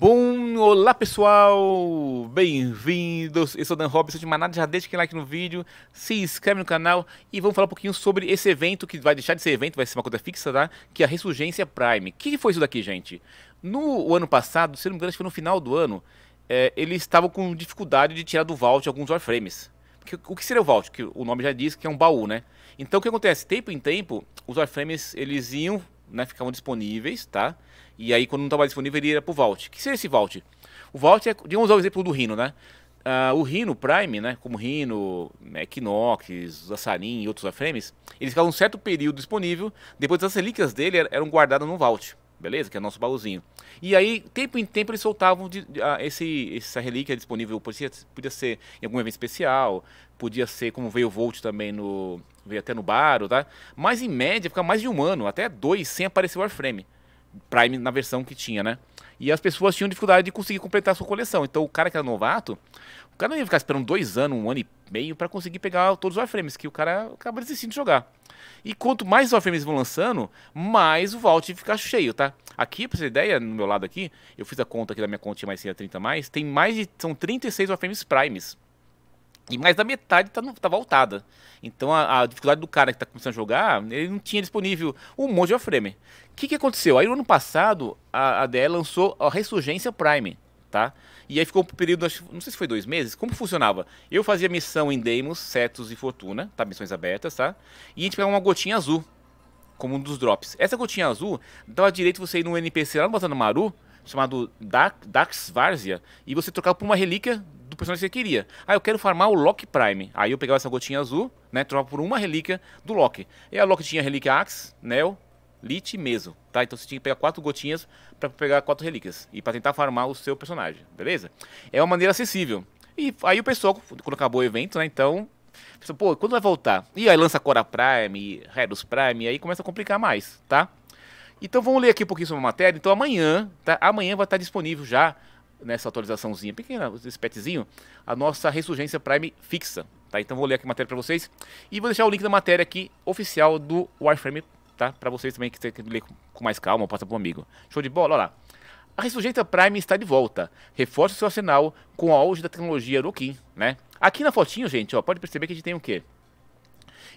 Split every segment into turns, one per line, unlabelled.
Bom, olá pessoal, bem-vindos, eu sou Dan Robson de Manada, já deixa aquele like no vídeo, se inscreve no canal e vamos falar um pouquinho sobre esse evento que vai deixar de ser evento, vai ser uma coisa fixa, tá? Que é a Ressurgência Prime. O que foi isso daqui, gente? No ano passado, se não me engano, acho que foi no final do ano, é, eles estavam com dificuldade de tirar do vault alguns warframes. Porque, o que seria o vault? Que o nome já diz que é um baú, né? Então o que acontece? Tempo em tempo, os warframes eles iam né, ficavam disponíveis, tá? E aí, quando não estava disponível, ele ia o Vault. O que seria esse Vault? O Vault é, digamos, o exemplo do Rhino, né? Uh, o Rhino Prime, né, como Rhino, Equinox, né, Assarin e outros Afremes, eles ficavam um certo período disponível, depois as relíquias dele er, eram guardadas no Vault, beleza? Que é o nosso baúzinho. E aí, tempo em tempo, eles soltavam de, de, a, ah, esse, essa relíquia disponível, podia, podia ser em algum evento especial, podia ser, como veio o vault também no veio até no bar, tá? mas em média fica mais de um ano, até dois, sem aparecer o Warframe. Prime na versão que tinha, né? E as pessoas tinham dificuldade de conseguir completar a sua coleção. Então o cara que era novato, o cara não ia ficar esperando dois anos, um ano e meio para conseguir pegar todos os Warframes, que o cara acaba desistindo de jogar. E quanto mais Warframes vão lançando, mais o vault fica cheio, tá? Aqui, pra você ter ideia, no meu lado aqui, eu fiz a conta aqui da minha tinha mais 30 mais, tem mais de. são 36 Warframes Primes. E mais da metade tá, no, tá voltada. Então a, a, dificuldade do cara que tá começando a jogar, ele não tinha disponível um monte de off-frame. O que, que aconteceu? Aí no ano passado, a, a DE lançou a Ressurgência Prime, tá? E aí ficou um período, não sei se foi dois meses, como funcionava? Eu fazia missão em Deimos, Setos e Fortuna, tá? Missões abertas, tá? E a gente pegava uma gotinha azul, como um dos drops. Essa gotinha azul dava direito você ir num NPC lá no Batana Maru, chamado Dax Várzea, e você trocava por uma relíquia personagem que você queria. Ah, eu quero farmar o Loki Prime. Aí eu pegava essa gotinha azul, né? Trocava por uma relíquia do Loki. E a Loki tinha relíquia Axe, Neo, Lich e Meso, tá? Então você tinha que pegar quatro gotinhas para pegar quatro relíquias. E para tentar farmar o seu personagem, beleza? É uma maneira acessível. E aí o pessoal, quando acabou o evento, né? Então pô, quando vai voltar? E aí lança Cora Prime, Redus Prime, e aí começa a complicar mais, tá? Então vamos ler aqui um pouquinho sobre a matéria. Então amanhã, tá? Amanhã vai estar disponível já nessa atualizaçãozinha pequena, esse petzinho, a nossa ressurgência Prime fixa. Tá? Então vou ler aqui a matéria para vocês e vou deixar o link da matéria aqui oficial do Warframe, tá? Para vocês também que querem ler com mais calma, passa para um amigo. Show de bola, olha lá. A ressurgência Prime está de volta. Reforça o seu arsenal com o auge da tecnologia do né? Aqui na fotinho, gente, ó, pode perceber que a gente tem o quê?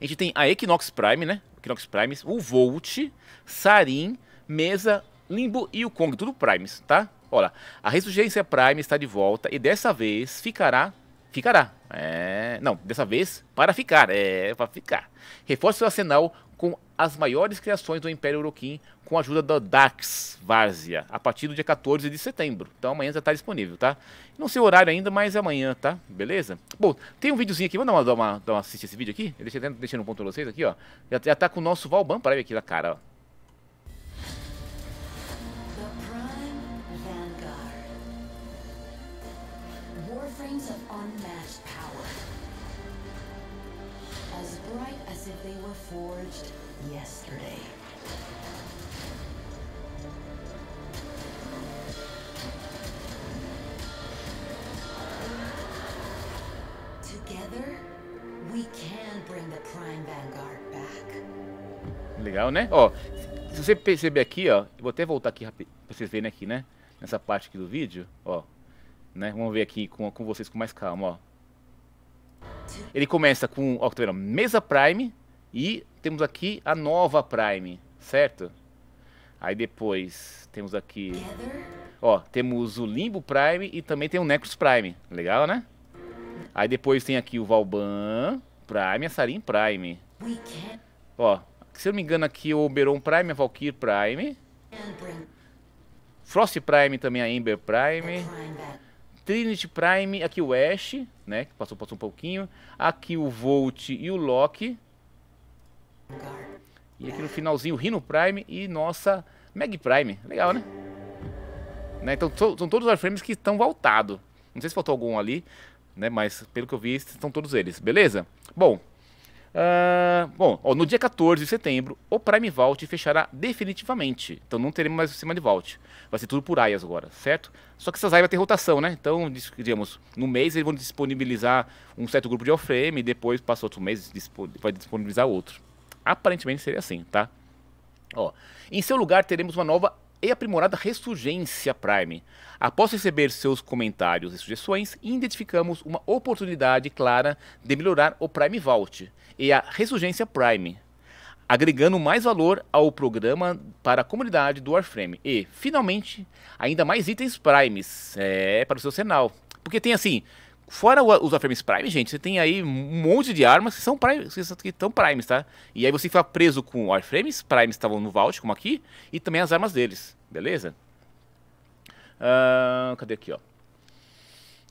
A gente tem a Equinox Prime, né? Equinox Prime, o Volt, Sarin, Mesa, Limbo e o Kong, tudo Primes, tá? Olha, a Ressurgência Prime está de volta e dessa vez ficará. Ficará. É, não, dessa vez para ficar. É, para ficar. Reforce seu arsenal com as maiores criações do Império Uroquim com a ajuda da Dax Várzea, a partir do dia 14 de setembro. Então amanhã já está disponível, tá? Não sei o horário ainda, mas é amanhã, tá? Beleza? Bom, tem um videozinho aqui, vamos dar uma, dar uma, assistir esse vídeo aqui? Deixa, deixando um ponto pra vocês aqui, ó. Já, já tá com o nosso Valban, para ver aqui na cara, ó. forged yesterday. Legal, né? Ó, se você perceber aqui, ó, vou até voltar aqui rápido pra vocês verem aqui, né? Nessa parte aqui do vídeo, ó. Né? Vamos ver aqui com, com vocês com mais calma, ó. Ele começa com, ó, tá vendo? Mesa Prime, e temos aqui a nova Prime, certo? Aí depois temos aqui... Ó, temos o Limbo Prime e também tem o Necros Prime. Legal, né? Aí depois tem aqui o Valban Prime, a Sarin Prime. Ó, se eu não me engano aqui o Oberon Prime, a Valkyr Prime. Frost Prime também, a Ember Prime. Trinity Prime, aqui o Ash, né, que passou, passou um pouquinho. Aqui o Volt e o Loki. E aqui no finalzinho, Rhino Prime e nossa Meg Prime. Legal, né? né? Então, são todos os frames que estão voltados. Não sei se faltou algum ali, né? Mas pelo que eu vi, estão todos eles, beleza? Bom, uh, bom ó, no dia 14 de setembro, o Prime Vault fechará definitivamente. Então não teremos mais o cima de Vault. Vai ser tudo por AIAS agora, certo? Só que essas AIAS vai ter rotação, né? Então, digamos, no mês eles vão disponibilizar um certo grupo de e depois passa outro mês vai disponibilizar outro aparentemente seria assim, tá? Ó, em seu lugar teremos uma nova e aprimorada ressurgência Prime. Após receber seus comentários e sugestões, identificamos uma oportunidade clara de melhorar o Prime Vault e a ressurgência Prime, agregando mais valor ao programa para a comunidade do Warframe e, finalmente, ainda mais itens Primes é, para o seu sinal. Porque tem assim, Fora os Warframes Prime, gente, você tem aí um monte de armas que são prime, que estão primes, tá? E aí você fica preso com Warframes, Primes estavam no Vault, como aqui, e também as armas deles, beleza? Uh, cadê aqui, ó?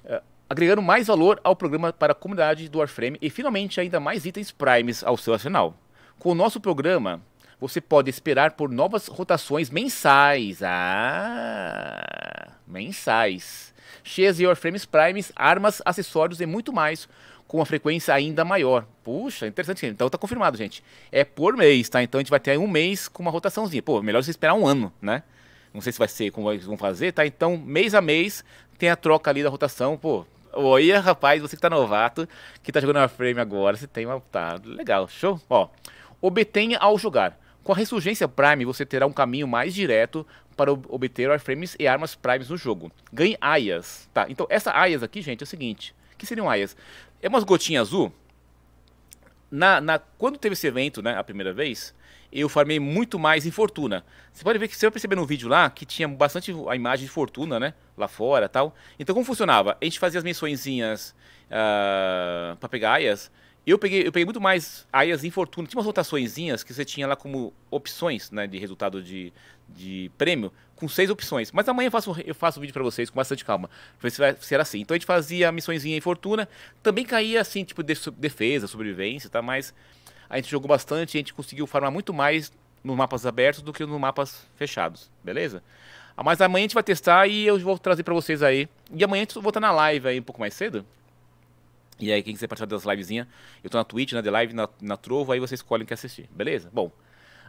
Uh, agregando mais valor ao programa para a comunidade do Warframe e finalmente ainda mais itens Primes ao seu arsenal. Com o nosso programa, você pode esperar por novas rotações mensais. Ah, mensais Chase Warframes Primes, armas, acessórios e muito mais, com uma frequência ainda maior. Puxa, interessante. Então tá confirmado, gente. É por mês, tá? Então a gente vai ter aí um mês com uma rotaçãozinha. Pô, melhor você esperar um ano, né? Não sei se vai ser como eles vão fazer, tá? Então, mês a mês, tem a troca ali da rotação, pô. Oi, rapaz, você que tá novato, que tá jogando Warframe agora, você tem uma. Tá, legal, show? Ó. Obtenha ao jogar com a Ressurgência Prime, você terá um caminho mais direto para obter wireframes e armas primes no jogo. Ganhe aias. Tá, então essa aias aqui, gente, é o seguinte. O que seriam aias? É umas gotinhas azul. Na, na, quando teve esse evento, né, a primeira vez, eu farmei muito mais em fortuna. Você pode ver que você vai perceber no vídeo lá, que tinha bastante a imagem de fortuna, né, lá fora tal. Então como funcionava? A gente fazia as missõezinhas uh, ah, para pegar aias, eu peguei, eu peguei muito mais aí as infortunas Tinha umas rotaçõezinhas que você tinha lá como opções né, de resultado de, de prêmio, com seis opções. Mas amanhã eu faço, eu faço um vídeo para vocês com bastante calma, pra ver se, vai, ser assim. Então a gente fazia missõezinha em fortuna. Também caía assim, tipo, de, defesa, sobrevivência, tá? Mas a gente jogou bastante e a gente conseguiu farmar muito mais nos mapas abertos do que nos mapas fechados, beleza? Ah, mas amanhã a gente vai testar e eu vou trazer para vocês aí. E amanhã gente vou estar na live aí um pouco mais cedo. E aí, quem quiser participar das livezinha, eu tô na Twitch, na né, The Live, na, na Trovo, aí você escolhe quem assistir, beleza? Bom,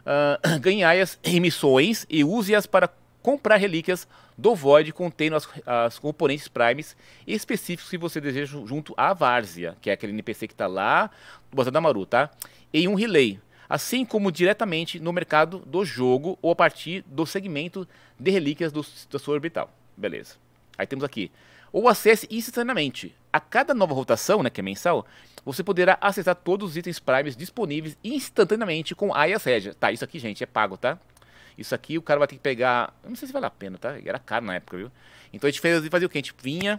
ah, uh, ganhe as emissões e use-as para comprar relíquias do Void contendo as, as, componentes primes específicos que você deseja junto à Várzea, que é aquele NPC que está lá do Bazar da Maru, tá? Em um relay, assim como diretamente no mercado do jogo ou a partir do segmento de relíquias do, da sua orbital. Beleza. Aí temos aqui ou acesse instantaneamente. A cada nova rotação, né, que é mensal, você poderá acessar todos os itens primes disponíveis instantaneamente com Aias Regia. Tá, isso aqui, gente, é pago, tá? Isso aqui o cara vai ter que pegar. não sei se vale a pena, tá? Era caro na época, viu? Então a gente fez, fazia o que? A gente vinha,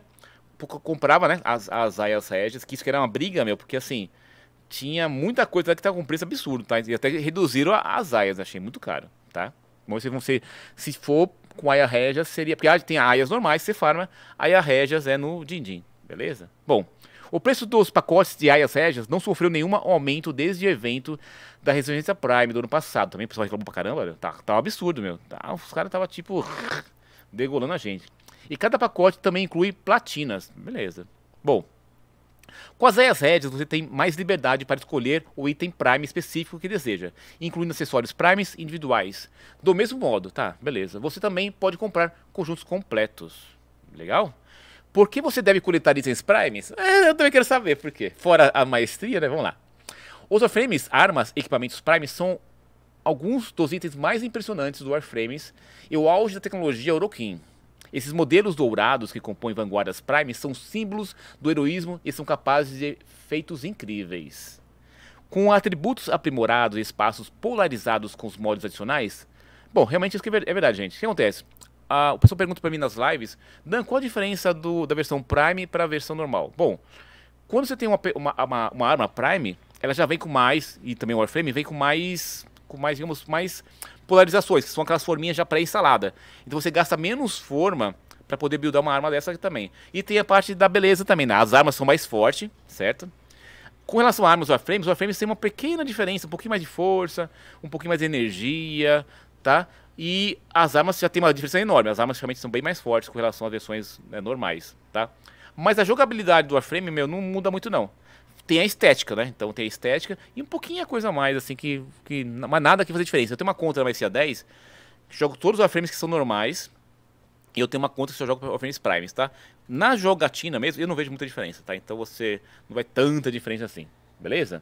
comprava, né? As, as Aias Regias, que isso que era uma briga, meu, porque assim. Tinha muita coisa que estava com preço absurdo, tá? E até reduziram as aias, achei muito caro, tá? Mas se você. Se for com aia regias seria. Porque tem aias normais, você farma, né? aia regias é no din-din, beleza? Bom, o preço dos pacotes de aias régias não sofreu nenhum aumento desde o evento da Ressurgência Prime do ano passado. Também o pessoal reclamou pra caramba, tá, tá um absurdo, meu. Tá, os caras estavam tipo degolando a gente. E cada pacote também inclui platinas, beleza. Bom, com as Zéias Heads, você tem mais liberdade para escolher o item Prime específico que deseja, incluindo acessórios Primes individuais. Do mesmo modo, tá, beleza. Você também pode comprar conjuntos completos. Legal? Por que você deve coletar itens Primes? É, eu também quero saber por quê. Fora a maestria, né? Vamos lá. Os Warframes, armas, equipamentos Primes são alguns dos itens mais impressionantes do Warframes e o auge da tecnologia Orokin. Esses modelos dourados que compõem vanguardas Prime são símbolos do heroísmo e são capazes de efeitos incríveis. Com atributos aprimorados e espaços polarizados com os mods adicionais, bom, realmente isso é, é verdade, gente. O que acontece? Ah, o pessoal pergunta para mim nas lives, Dan, qual a diferença do, da versão Prime para a versão normal? Bom, quando você tem uma, uma, uma, uma arma Prime, ela já vem com mais, e também o Warframe, vem com mais com mais, digamos, mais polarizações, que são aquelas forminhas já pré-instaladas. Então você gasta menos forma para poder buildar uma arma dessa aqui também. E tem a parte da beleza também, né? As armas são mais fortes, certo? Com relação a armas Warframes, Warframes tem uma pequena diferença, um pouquinho mais de força, um pouquinho mais de energia, tá? E as armas já tem uma diferença enorme, as armas realmente são bem mais fortes com relação às versões né, normais, tá? Mas a jogabilidade do Warframe, meu, não muda muito não tem a estética, né? Então tem a estética e um pouquinho a coisa a mais, assim, que, que. Mas nada que fazer diferença. Eu tenho uma conta da a 10, jogo todos os frames que são normais. E eu tenho uma conta que só joga Offerings Primes, tá? Na jogatina mesmo, eu não vejo muita diferença, tá? Então você não vai tanta diferença assim, beleza?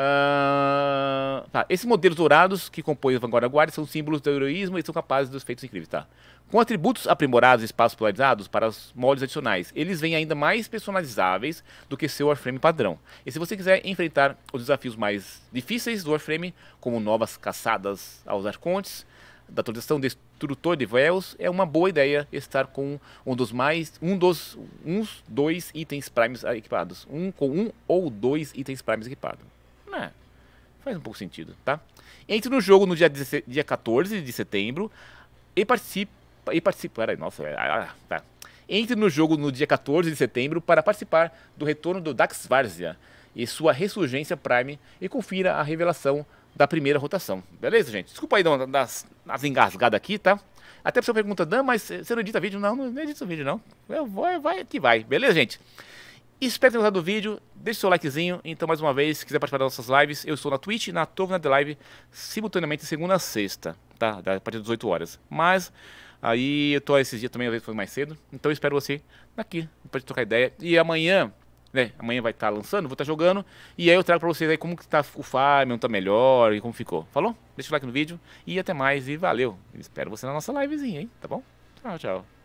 Ah, tá. Esses modelos dourados que compõem a vanguarda guarda são símbolos do heroísmo e são capazes dos feitos incríveis. Tá. Com atributos aprimorados e espaços polarizados para os moldes adicionais, eles vêm ainda mais personalizáveis do que seu Warframe padrão. E se você quiser enfrentar os desafios mais difíceis do Warframe, como novas caçadas aos arcontes, da atualização destrutor de véus, é uma boa ideia estar com um dos mais um dos uns dois itens primes equipados, um com um ou dois itens primes equipados. Faz um pouco sentido, tá? Entre no jogo no dia, 16, dia 14 de setembro e participe. E participe. Peraí, nossa, é, ah, tá. Entre no jogo no dia 14 de setembro para participar do retorno do Dax Várzea e sua ressurgência Prime e confira a revelação da primeira rotação. Beleza, gente? Desculpa aí das, das engasgadas aqui, tá? Até a pessoa pergunta, Dan, mas você não edita vídeo? Não, não edita vídeo, não. Eu vou, vai que vai. Beleza, gente? Espero que tenha gostado do vídeo, deixe seu likezinho. Então, mais uma vez, se quiser participar das nossas lives, eu estou na Twitch e na Torre de Live simultaneamente segunda a sexta, tá? A partir das 18 horas. Mas aí eu tô esses dias também, às vezes foi mais cedo. Então, eu espero você aqui para trocar ideia. E amanhã, né? Amanhã vai estar tá lançando, vou estar tá jogando. E aí eu trago para vocês aí como que tá o farm, onde tá melhor e como ficou. Falou? Deixa o like no vídeo e até mais e valeu. Espero você na nossa livezinha, hein? Tá bom? Tchau, tchau.